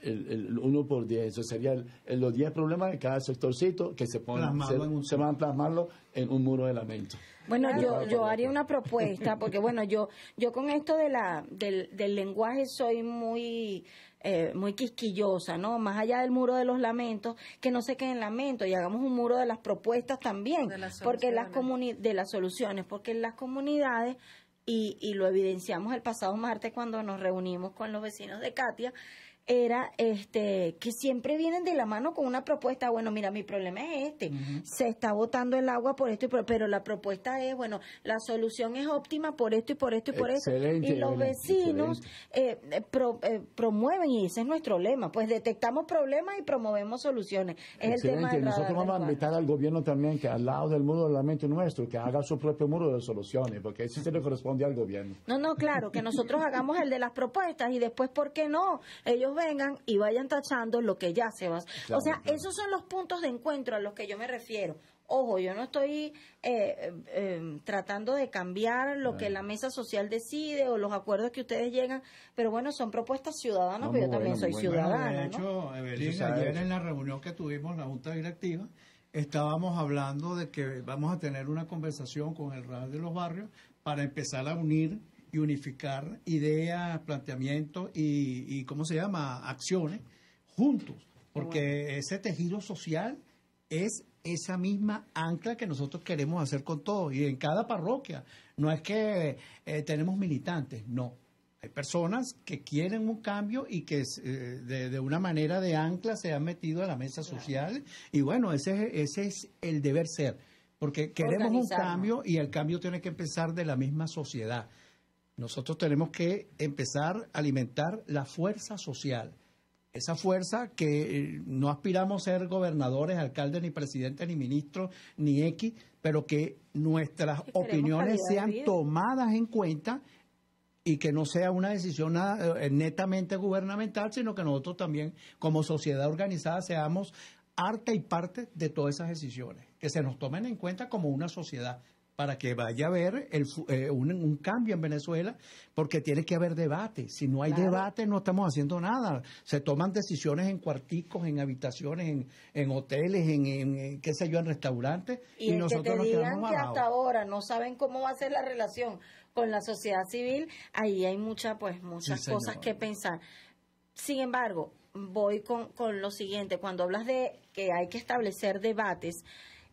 el, uno por diez. Eso sería los diez problemas de cada sectorcito que se, ponen, se, van a plasmarlo en un muro de lamentos. Bueno, yo, yo haría una propuesta, <laughs> porque bueno, yo, yo con esto de la, del, del lenguaje soy muy... Eh, muy quisquillosa, ¿no? Más allá del muro de los lamentos, que no se queden lamentos y hagamos un muro de las propuestas también, de las porque las de las soluciones, porque en las comunidades y, y lo evidenciamos el pasado martes cuando nos reunimos con los vecinos de Katia, era este que siempre vienen de la mano con una propuesta, bueno, mira, mi problema es este, se está botando el agua por esto y por, pero la propuesta es, bueno, la solución es óptima por esto y por esto y por eso. Y los vecinos eh, eh, promueven y ese es nuestro lema, pues detectamos problemas y promovemos soluciones. Es el tema Nosotros vamos a invitar al gobierno también que al lado del muro de la mente nuestro, que haga su propio muro de soluciones, porque eso se le corresponde al gobierno. No, no, claro, que nosotros hagamos el de las propuestas y después, ¿por qué no? Ellos vengan y vayan tachando lo que ya se va. o sea, esos son los puntos de encuentro a los que yo me refiero. Ojo, yo no estoy eh, eh, eh, tratando de cambiar lo que la mesa social decide o los acuerdos que ustedes llegan, pero bueno, son propuestas ciudadanas, pero yo también soy ciudadana. de hecho, Evelyn, ayer en la reunión que tuvimos en la Junta Directiva, estábamos hablando de que vamos a tener una conversación con el RAD de los barrios para empezar a unir y unificar ideas, planteamientos y, ¿cómo se llama?, acciones juntos, porque ese tejido social es esa misma ancla que nosotros queremos hacer con todo y en cada parroquia. No es que eh, tenemos militantes, no. Hay personas que quieren un cambio y que eh, de, una manera de ancla se han metido a la mesa social y bueno, ese es el deber ser, porque queremos un cambio y el cambio tiene que empezar de la misma sociedad. Nosotros tenemos que empezar a alimentar la fuerza social. Esa fuerza que eh, no aspiramos a ser gobernadores, alcaldes, ni presidentes, ni ministros, ni X, pero que nuestras opiniones sean tomadas en cuenta y que no sea una decisión ah, eh, netamente gubernamental, sino que nosotros también, como sociedad organizada, seamos arte y parte de todas esas decisiones, que se nos tomen en cuenta como una sociedad, para que vaya a haber eh, un, cambio en Venezuela, porque tiene que haber debate. Si no hay debate, no estamos haciendo nada. Se toman decisiones en cuarticos, en habitaciones, en, hoteles, en, qué sé yo, en restaurantes. Y, nosotros que te digan que hasta ahora no saben cómo va a ser la relación con la sociedad civil, ahí hay mucha, pues, muchas cosas que pensar. Sin embargo, voy con lo siguiente. Cuando hablas de que hay que establecer debates,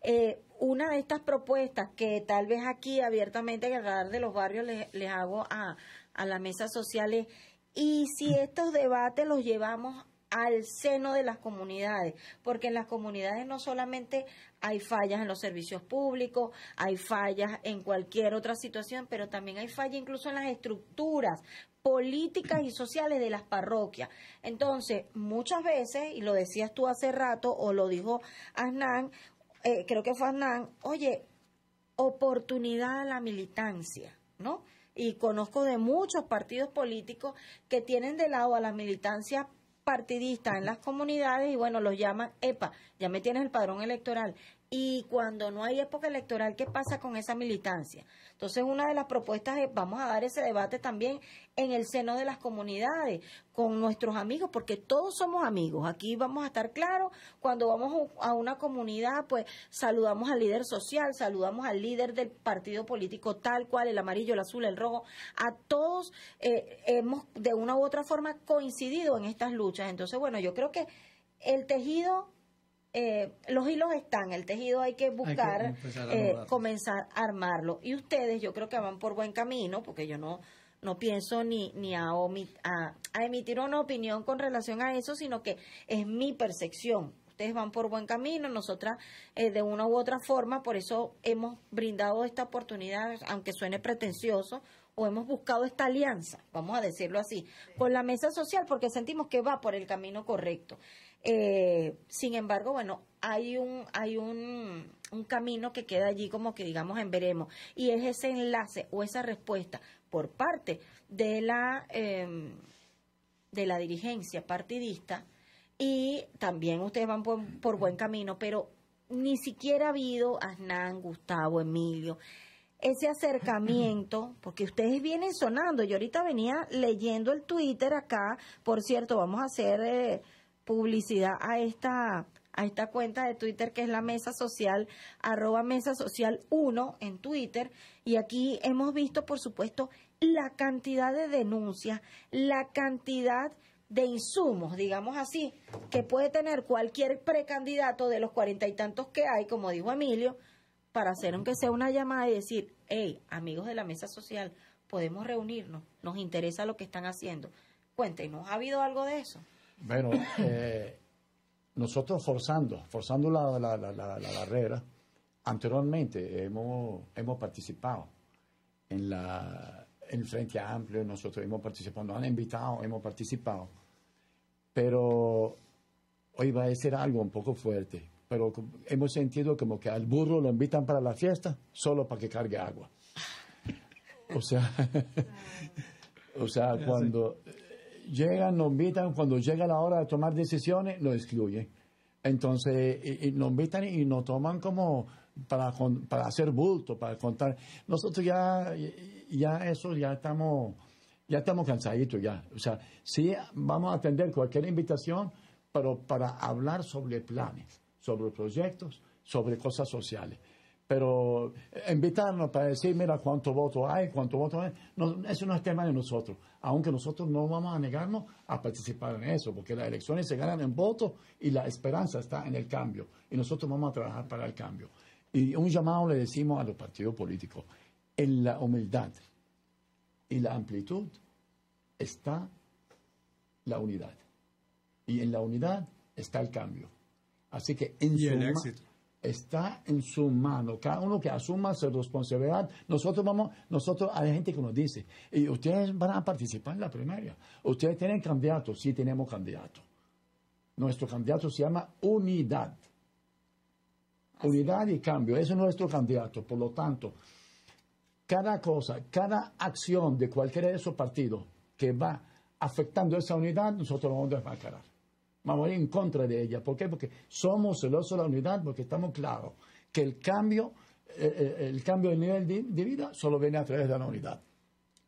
eh, una de estas propuestas que tal vez aquí abiertamente en el radar de los barrios les, hago a, a las mesas sociales, y si estos debates los llevamos al seno de las comunidades, porque en las comunidades no solamente hay fallas en los servicios públicos, hay fallas en cualquier otra situación, pero también hay fallas incluso en las estructuras políticas y sociales de las parroquias. Entonces, muchas veces, y lo decías tú hace rato o lo dijo Aznán eh, creo que Fernán oye, oportunidad a la militancia, ¿no? Y conozco de muchos partidos políticos que tienen de lado a la militancia partidista en las comunidades y bueno, los llaman, epa, ya me tienes el padrón electoral, y cuando no hay época electoral, ¿qué pasa con esa militancia? Entonces, una de las propuestas es, vamos a dar ese debate también en el seno de las comunidades, con nuestros amigos, porque todos somos amigos. Aquí vamos a estar claros, cuando vamos a una comunidad, pues saludamos al líder social, saludamos al líder del partido político tal cual, el amarillo, el azul, el rojo. A todos eh, hemos de una u otra forma coincidido en estas luchas. Entonces, bueno, yo creo que el tejido eh, los hilos están, el tejido hay que buscar, eh, comenzar a armarlo. Y ustedes yo creo que van por buen camino, porque yo no, no pienso ni, a, emitir una opinión con relación a eso, sino que es mi percepción. Ustedes van por buen camino, nosotras eh, de una u otra forma, por eso hemos brindado esta oportunidad, aunque suene pretencioso, o hemos buscado esta alianza, vamos a decirlo así, con la mesa social, porque sentimos que va por el camino correcto. Eh, sin embargo, bueno, hay un, hay un, camino que queda allí como que digamos en veremos y es ese enlace o esa respuesta por parte de la em, de la dirigencia partidista y también ustedes van por, buen camino, pero ni siquiera ha habido Aznán, Gustavo, Emilio, ese acercamiento, <clears throat> porque ustedes vienen sonando. Yo ahorita venía leyendo el Twitter acá, por cierto, vamos a hacer eh, publicidad a esta a esta cuenta de Twitter que es la mesa social, arroba mesa social 1 en Twitter. Y aquí hemos visto, por supuesto, la cantidad de denuncias, la cantidad de insumos, digamos así, que puede tener cualquier precandidato de los cuarenta y tantos que hay, como dijo Emilio, para hacer aunque sea una llamada y decir, hey, amigos de la mesa social, podemos reunirnos, nos interesa lo que están haciendo. ¿no ¿ha habido algo de eso? Bueno, eh, nosotros forzando, forzando la, la, barrera, anteriormente hemos, participado en la Frente Amplio, nosotros hemos participado, nos han invitado, hemos participado, pero hoy va a ser algo un poco fuerte, pero hemos sentido como que al burro lo invitan para la fiesta solo para que cargue agua. O sea, <laughs> o sea, cuando llegan, nos invitan, cuando llega la hora de tomar decisiones, nos excluyen. Entonces, nos invitan y nos toman como para, para hacer bulto, para contar. Nosotros ya, eso, ya estamos, ya estamos cansaditos ya. O sea, sí vamos a atender cualquier invitación, pero para hablar sobre planes, sobre proyectos, sobre cosas sociales pero eh, invitarnos para decir, mira cuánto voto hay, cuánto voto hay, no, eso no es tema de nosotros, aunque nosotros no vamos a negarnos a participar en eso, porque las elecciones se ganan en voto y la esperanza está en el cambio, y nosotros vamos a trabajar para el cambio. Y un llamado le decimos a los partidos políticos, en la humildad y la amplitud está la unidad, y en la unidad está el cambio. Así que en el éxito está en su mano. Cada uno que asuma su responsabilidad. Nosotros vamos, nosotros hay gente que nos dice, y ustedes van a participar en la primaria. Ustedes tienen candidatos, sí tenemos candidato. Nuestro candidato se llama unidad. Unidad y cambio, Ese es nuestro candidato. Por lo tanto, cada cosa, cada acción de cualquiera de esos partidos que va afectando esa unidad, nosotros lo vamos a desmascarar vamos a ir en contra de ella. ¿Por qué? Porque somos celosos de la unidad, porque estamos claros que el cambio, eh, eh, el cambio del nivel de, vida solo viene a través de la unidad.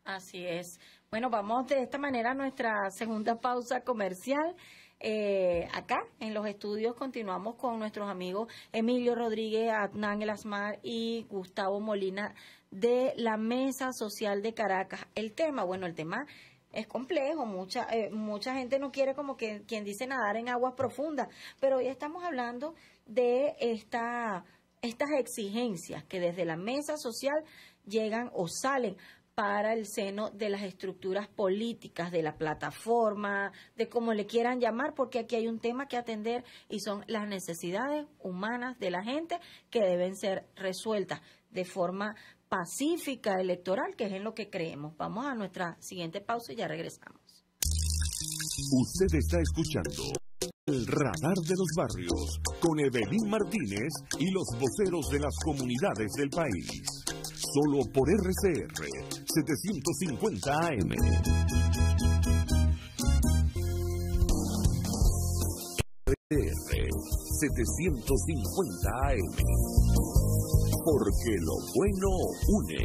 Así es. Bueno, vamos de esta manera a nuestra segunda pausa comercial. Eh, acá en los estudios continuamos con nuestros amigos Emilio Rodríguez, Adnan El Asmar y Gustavo Molina de la Mesa Social de Caracas. El tema, bueno, el tema es complejo, mucha, eh, mucha gente no quiere como que quien dice nadar en aguas profundas, pero hoy estamos hablando de esta, estas exigencias que desde la mesa social llegan o salen para el seno de las estructuras políticas, de la plataforma, de como le quieran llamar, porque aquí hay un tema que atender y son las necesidades humanas de la gente que deben ser resueltas de forma pacífica electoral, que es en lo que creemos. Vamos a nuestra siguiente pausa y ya regresamos. Usted está escuchando El Radar de los Barrios con Evelyn Martínez y los voceros de las comunidades del país. Solo por RCR 750 AM. RCR 750 AM porque lo bueno une.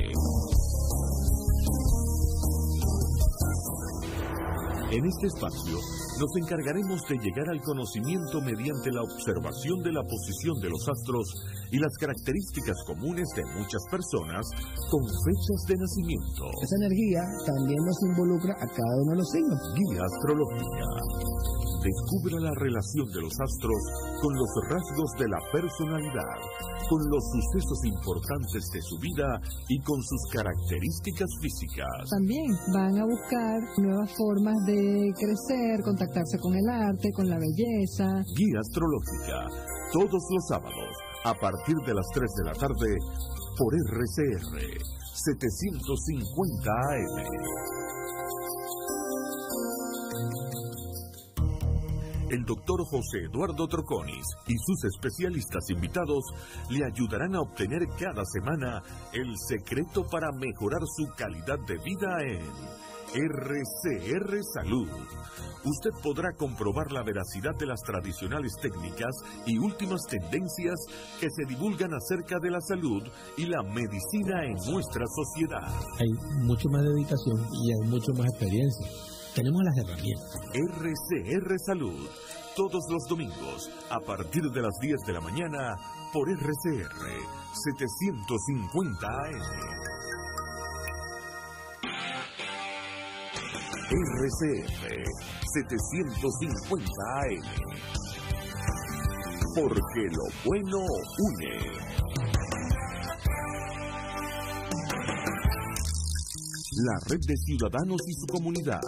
En este espacio nos encargaremos de llegar al conocimiento mediante la observación de la posición de los astros y las características comunes de muchas personas con fechas de nacimiento. Esa energía también nos involucra a cada uno de los signos. Guía Astrología. Descubra la relación de los astros con los rasgos de la personalidad, con los sucesos importantes de su vida y con sus características físicas. También van a buscar nuevas formas de crecer, contactarse con el arte, con la belleza. Guía astrológica, todos los sábados, a partir de las 3 de la tarde, por RCR 750 AM. el doctor José Eduardo Troconis y sus especialistas invitados le ayudarán a obtener cada semana el secreto para mejorar su calidad de vida en RCR Salud. Usted podrá comprobar la veracidad de las tradicionales técnicas y últimas tendencias que se divulgan acerca de la salud y la medicina en nuestra sociedad. Hay mucho más dedicación y hay mucho más experiencia tenemos las herramientas. RCR Salud, todos los domingos, a partir de las 10 de la mañana, por RCR 750 AM. RCR 750 AM. Porque lo bueno une. La red de ciudadanos y su comunidad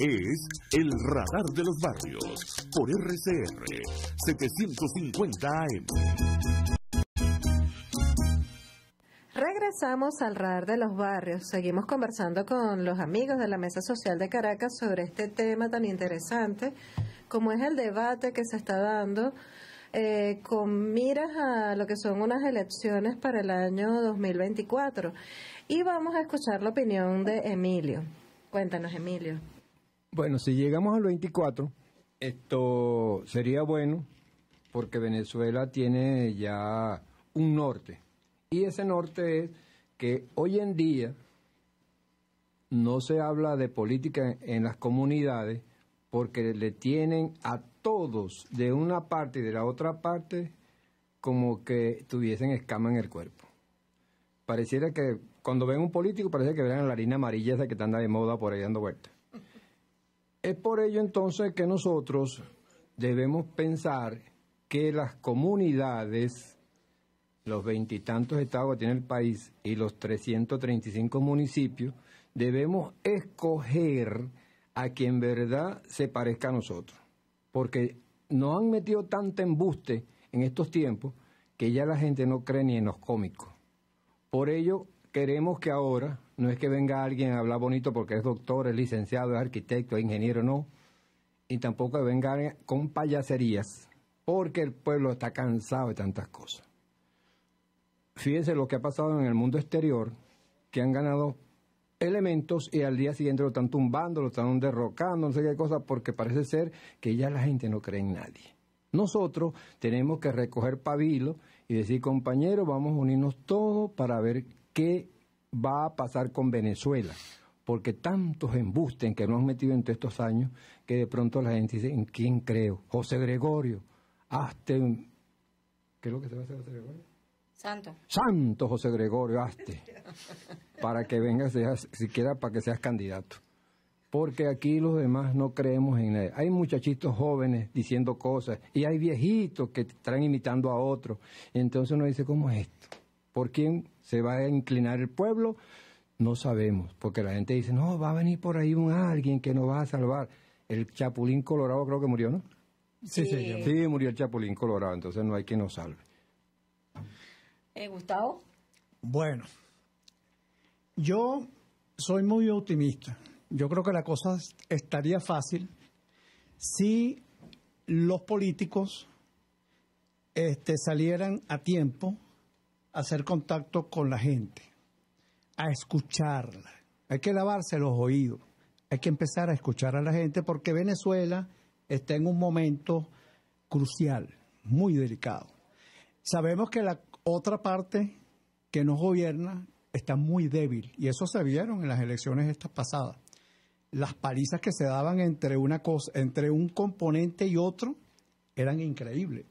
es el radar de los barrios por RCR 750 AM. Regresamos al radar de los barrios. Seguimos conversando con los amigos de la Mesa Social de Caracas sobre este tema tan interesante como es el debate que se está dando eh, con miras a lo que son unas elecciones para el año 2024. Y vamos a escuchar la opinión de Emilio. Cuéntanos, Emilio. Bueno, si llegamos al 24, esto sería bueno porque Venezuela tiene ya un norte. Y ese norte es que hoy en día no se habla de política en las comunidades porque le tienen a todos de una parte y de la otra parte como que tuviesen escama en el cuerpo. Pareciera que cuando ven un político parece que verán la harina amarilla esa que está de moda por ahí dando vueltas. Es por ello entonces que nosotros debemos pensar que las comunidades, los veintitantos estados que tiene el país y los 335 municipios, debemos escoger a quien verdad se parezca a nosotros porque no han metido tanto embuste en estos tiempos que ya la gente no cree ni en los cómicos. Por ello, queremos que ahora, no es que venga alguien a hablar bonito porque es doctor, es licenciado, es arquitecto, es ingeniero, no, y tampoco venga con payaserías, porque el pueblo está cansado de tantas cosas. Fíjense lo que ha pasado en el mundo exterior, que han ganado elementos y al día siguiente lo están tumbando, lo están derrocando, no sé qué cosa, porque parece ser que ya la gente no cree en nadie. Nosotros tenemos que recoger pabilo y decir, compañeros, vamos a unirnos todos para ver qué va a pasar con Venezuela. Porque tantos embustes que nos han metido en todos estos años que de pronto la gente dice, ¿en quién creo? José Gregorio, hasta... ¿Qué es lo que se va a hacer José Gregorio? Santo. Santo José Gregorio, hazte. <laughs> para que vengas, siquiera para que seas candidato. Porque aquí los demás no creemos en nadie. Hay muchachitos jóvenes diciendo cosas y hay viejitos que están imitando a otros. Entonces uno dice, ¿cómo es esto? ¿Por quién se va a inclinar el pueblo? No sabemos, porque la gente dice, no, va a venir por ahí un alguien que nos va a salvar. El Chapulín Colorado creo que murió, ¿no? Sí, sí, sí, sí murió el Chapulín Colorado, entonces no hay quien nos salve. Eh, Gustavo. Bueno, yo soy muy optimista. Yo creo que la cosa estaría fácil si los políticos este, salieran a tiempo a hacer contacto con la gente, a escucharla. Hay que lavarse los oídos, hay que empezar a escuchar a la gente porque Venezuela está en un momento crucial, muy delicado. Sabemos que la otra parte que nos gobierna está muy débil y eso se vieron en las elecciones estas pasadas. Las palizas que se daban entre una entre un componente y otro eran increíbles.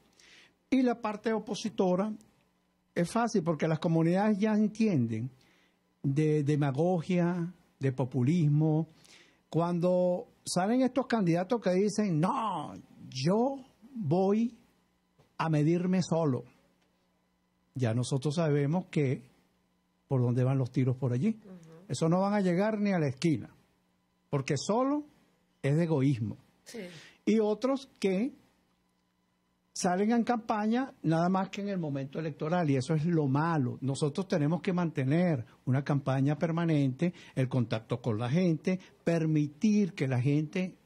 Y la parte opositora es fácil porque las comunidades ya entienden de demagogia, de populismo. Cuando salen estos candidatos que dicen, no, yo voy a medirme solo ya nosotros sabemos que por dónde van los tiros por allí. Eso no van a llegar ni a la esquina, porque solo es egoísmo. Y otros que salen en campaña nada más que en el momento electoral y eso es lo malo. Nosotros tenemos que mantener una campaña permanente, el contacto con la gente, permitir que la gente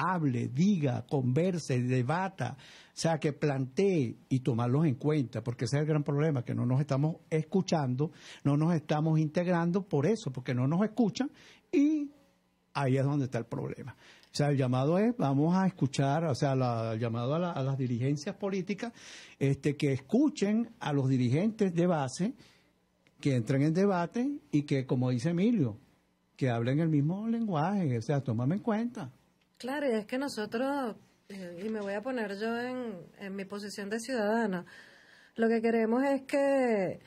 hable, diga, converse, debata, o sea, que plantee y tomarlos en cuenta, porque ese es el gran problema, que no nos estamos escuchando, no nos estamos integrando por eso, porque no nos escuchan y ahí es donde está el problema. O sea, el llamado es, vamos a escuchar, o sea, el llamado a, las dirigencias políticas, este, que escuchen a los dirigentes de base, que entren en debate y que, como dice Emilio, que hablen el mismo lenguaje, o sea, tómame en cuenta. Claro, y es que nosotros, y me voy a poner yo en, mi posición de ciudadana, lo que queremos es que,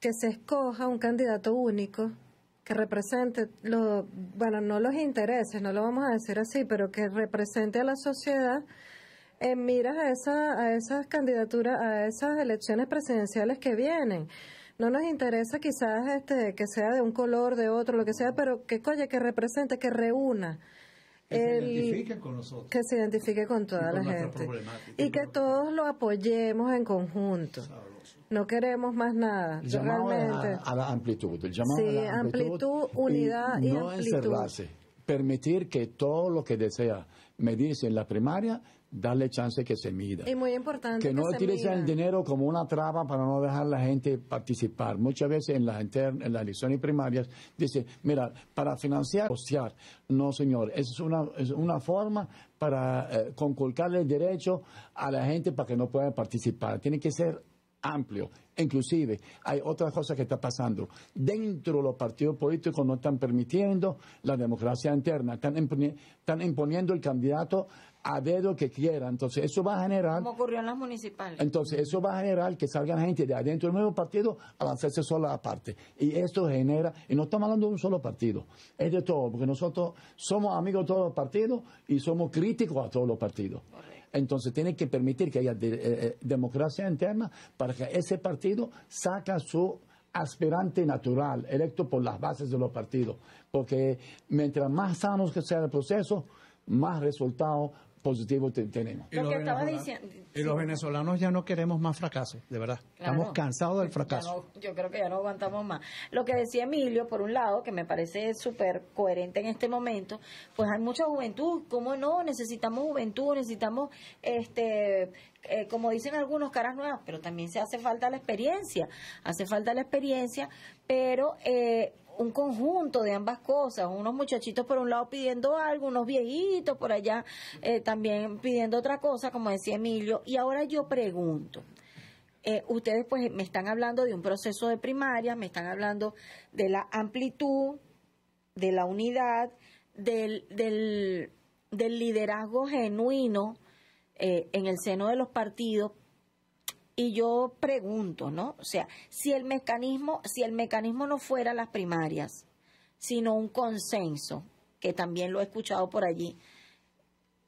que se escoja un candidato único que represente, lo, bueno, no los intereses, no lo vamos a decir así, pero que represente a la sociedad en miras a, a esas candidaturas, a esas elecciones presidenciales que vienen. No nos interesa quizás este, que sea de un color, de otro, lo que sea, pero que, coye que represente, que reúna que se identifique con nosotros. Que se identifique con toda la gente. Y que todos lo apoyemos en conjunto. No queremos más nada. realmente. A, la amplitud. El llamado sí, amplitud, unidad y, no encerrarse. Permitir que todo lo que desea dice, en la primaria, darle chance que se mida. Es muy importante. Que no que el dinero como una traba para no dejar a la gente participar. Muchas veces en las, en las elecciones primarias dice, mira, para financiar, No, señor, es una, forma para eh, conculcarle el derecho a la gente para que no pueda participar. Tiene que ser amplio. Inclusive, hay otra cosa que está pasando. Dentro de los partidos políticos no están permitiendo la democracia interna, están, imponiendo el candidato a dedo que quiera. Entonces, eso va a generar... Como ocurrió en las municipales. Entonces, eso va a generar que salga gente de adentro del nuevo partido a lanzarse sola aparte. Y esto genera... Y no estamos hablando de un solo partido, es de todo, porque nosotros somos amigos de todos los partidos y somos críticos a todos los partidos. Entonces tiene que permitir que haya eh, eh, democracia interna para que ese partido saque su aspirante natural, electo por las bases de los partidos. Porque mientras más sanos que sea el proceso, más resultados, positivo tenemos. Y los venezolanos ya no queremos más fracaso, de verdad. Estamos cansados del fracaso. yo creo que ya no aguantamos más. Lo que decía Emilio, por un lado, que me parece súper coherente en este momento, pues hay mucha juventud. ¿Cómo no? Necesitamos juventud, necesitamos, este eh, como dicen algunos, caras nuevas, pero también se hace falta la experiencia. Hace falta la experiencia, pero. Eh, un conjunto de ambas cosas, unos muchachitos por un lado pidiendo algo, unos viejitos por allá eh, también pidiendo otra cosa, como decía Emilio. Y ahora yo pregunto, eh, ustedes pues me están hablando de un proceso de primaria, me están hablando de la amplitud, de la unidad, del, del, liderazgo genuino eh, en el seno de los partidos, y yo pregunto, ¿no? O sea, si el mecanismo, si el mecanismo no fuera las primarias, sino un consenso, que también lo he escuchado por allí,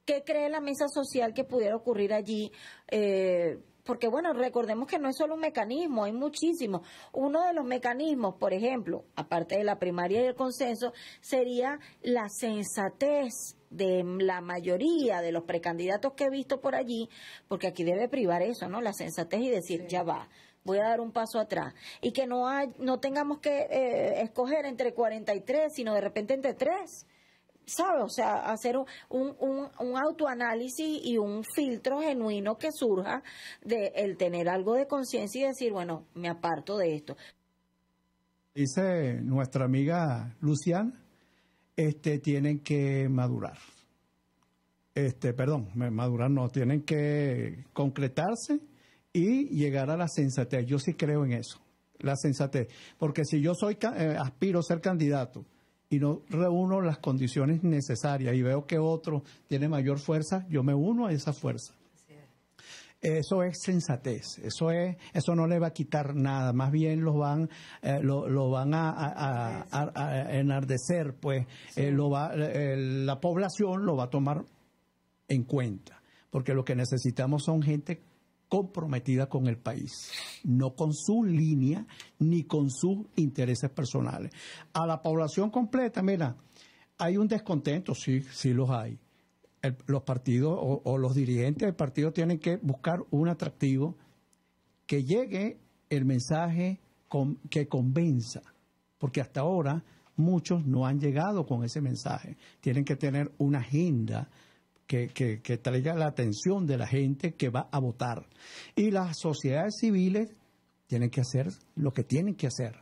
¿qué cree la mesa social que pudiera ocurrir allí? Eh, porque bueno, recordemos que no es solo un mecanismo, hay muchísimos. Uno de los mecanismos, por ejemplo, aparte de la primaria y el consenso, sería la sensatez de la mayoría de los precandidatos que he visto por allí, porque aquí debe privar eso, ¿no? La sensatez y decir, ya va, voy a dar un paso atrás. Y que no, hay, no tengamos que eh, escoger entre 43, sino de repente entre tres. ¿Sabe? O sea, hacer un, un, un autoanálisis y un filtro genuino que surja de el tener algo de conciencia y decir, bueno, me aparto de esto. Dice nuestra amiga Luciana este, tienen que madurar. Este, perdón, madurar no, tienen que concretarse y llegar a la sensatez. Yo sí creo en eso, la sensatez. Porque si yo soy eh, aspiro a ser candidato y no reúno las condiciones necesarias y veo que otro tiene mayor fuerza, yo me uno a esa fuerza. Eso es sensatez, eso es, eso no le va a quitar nada, más bien los van, eh, lo, van a, enardecer, pues eh, la población lo va a tomar en cuenta, porque lo que necesitamos son gente comprometida con el país, no con su línea ni con sus intereses personales. A la población completa, mira, hay un descontento, sí, sí los hay los partidos o, los dirigentes del partido tienen que buscar un atractivo que llegue el mensaje que convenza, porque hasta ahora muchos no han llegado con ese mensaje. Tienen que tener una agenda que, que traiga la atención de la gente que va a votar. Y las sociedades civiles tienen que hacer lo que tienen que hacer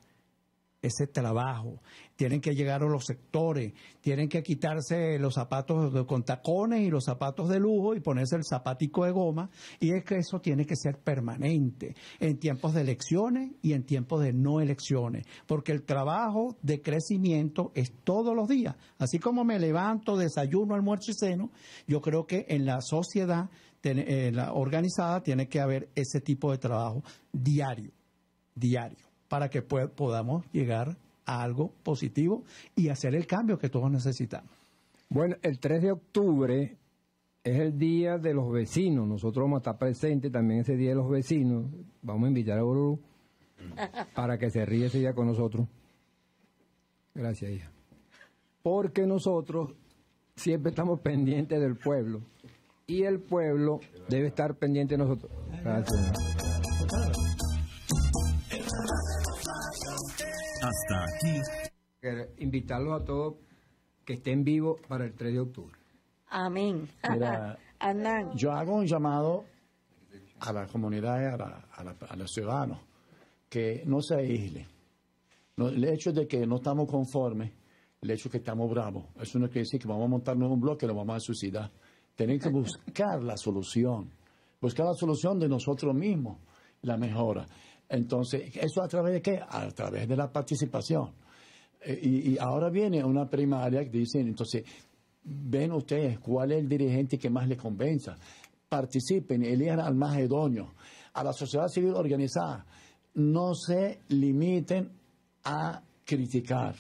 ese trabajo, tienen que llegar a los sectores, tienen que quitarse los zapatos con tacones y los zapatos de lujo y ponerse el zapático de goma, y es que eso tiene que ser permanente en tiempos de elecciones y en tiempos de no elecciones, porque el trabajo de crecimiento es todos los días, así como me levanto, desayuno, almuerzo y seno, yo creo que en la sociedad eh, organizada tiene que haber ese tipo de trabajo diario, diario para que podamos llegar a algo positivo y hacer el cambio que todos necesitamos. Bueno, el 3 de octubre es el día de los vecinos. Nosotros vamos a estar presentes también ese día de los vecinos. Vamos a invitar a Boruru <laughs> para que se ríe ese día con nosotros. Gracias, hija. Porque nosotros siempre estamos pendientes del pueblo y el pueblo debe estar pendiente de nosotros. Gracias. Hasta aquí. Invitarlos a todos que estén vivos para el 3 de octubre. Amén. <laughs> yo hago un llamado a la comunidad, a, los ciudadanos, que no se aíslen. el hecho de que no estamos conformes, el hecho de que estamos bravos, eso no quiere decir que vamos a montarnos un bloque y lo vamos a suicidar. Tenemos que buscar la solución, buscar la solución de nosotros mismos, la mejora. Entonces, ¿eso a través de qué? A través de la participación. Eh, y, ahora viene una primaria que dice, entonces, ven ustedes cuál es el dirigente que más les convenza. Participen, elijan al más idóneo. A la sociedad civil organizada, no se limiten a criticar,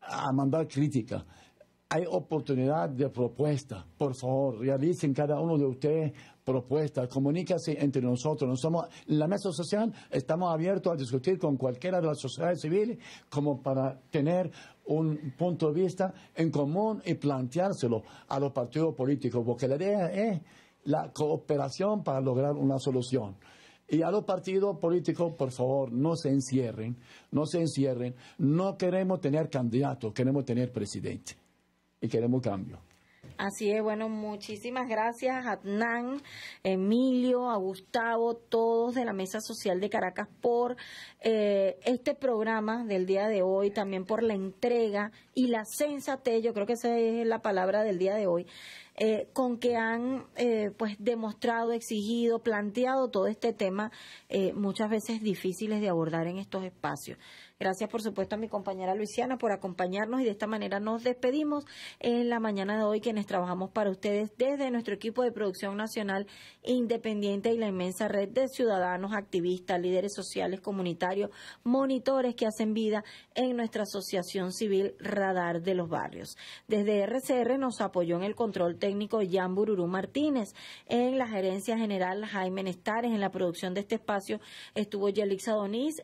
a mandar crítica hay oportunidad de propuesta. Por favor, realicen cada uno de ustedes propuestas, comuníquese entre nosotros. En la mesa social estamos abiertos a discutir con cualquiera de las sociedades civiles como para tener un punto de vista en común y planteárselo a los partidos políticos, porque la idea es la cooperación para lograr una solución. Y a los partidos políticos, por favor, no se encierren, no se encierren. No queremos tener candidatos, queremos tener presidente y queremos cambio. Así es, bueno, muchísimas gracias a Emilio, a Gustavo, todos de la Mesa Social de Caracas por eh, este programa del día de hoy, también por la entrega y la sensatez, yo creo que esa es la palabra del día de hoy, eh, con que han eh, pues demostrado, exigido, planteado todo este tema, eh, muchas veces difíciles de abordar en estos espacios. Gracias, por supuesto, a mi compañera Luisiana por acompañarnos y de esta manera nos despedimos en la mañana de hoy, quienes trabajamos para ustedes desde nuestro equipo de producción nacional independiente y la inmensa red de ciudadanos, activistas, líderes sociales, comunitarios, monitores que hacen vida en nuestra asociación civil Radar de los Barrios. Desde RCR nos apoyó en el control técnico Jan Bururú Martínez, en la gerencia general Jaime Nestares, en la producción de este espacio estuvo Yelixa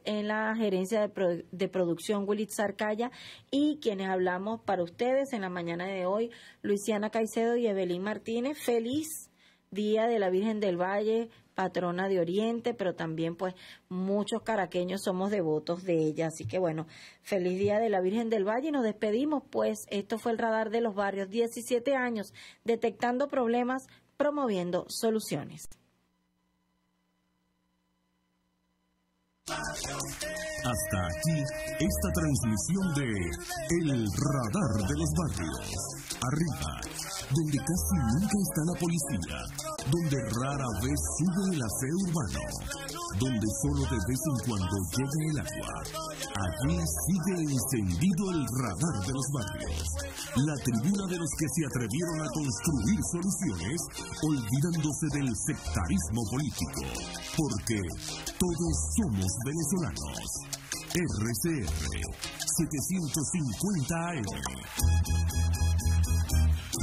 en la gerencia de, producción Willit Sarcaya y quienes hablamos para ustedes en la mañana de hoy, Luisiana Caicedo y Evelyn Martínez. Feliz Día de la Virgen del Valle patrona de Oriente, pero también pues muchos caraqueños somos devotos de ella. Así que bueno, feliz día de la Virgen del Valle y nos despedimos pues. Esto fue el radar de los barrios, 17 años, detectando problemas, promoviendo soluciones. Hasta aquí esta transmisión de El Radar de los Barrios arriba, donde casi nunca está la policía, donde rara vez sube el aseo urbano, donde solo de vez en cuando llega el agua. Allí sigue encendido el radar de los barrios, la tribuna de los que se atrevieron a construir soluciones, olvidándose del sectarismo político, porque todos somos venezolanos. RCR 750 AM.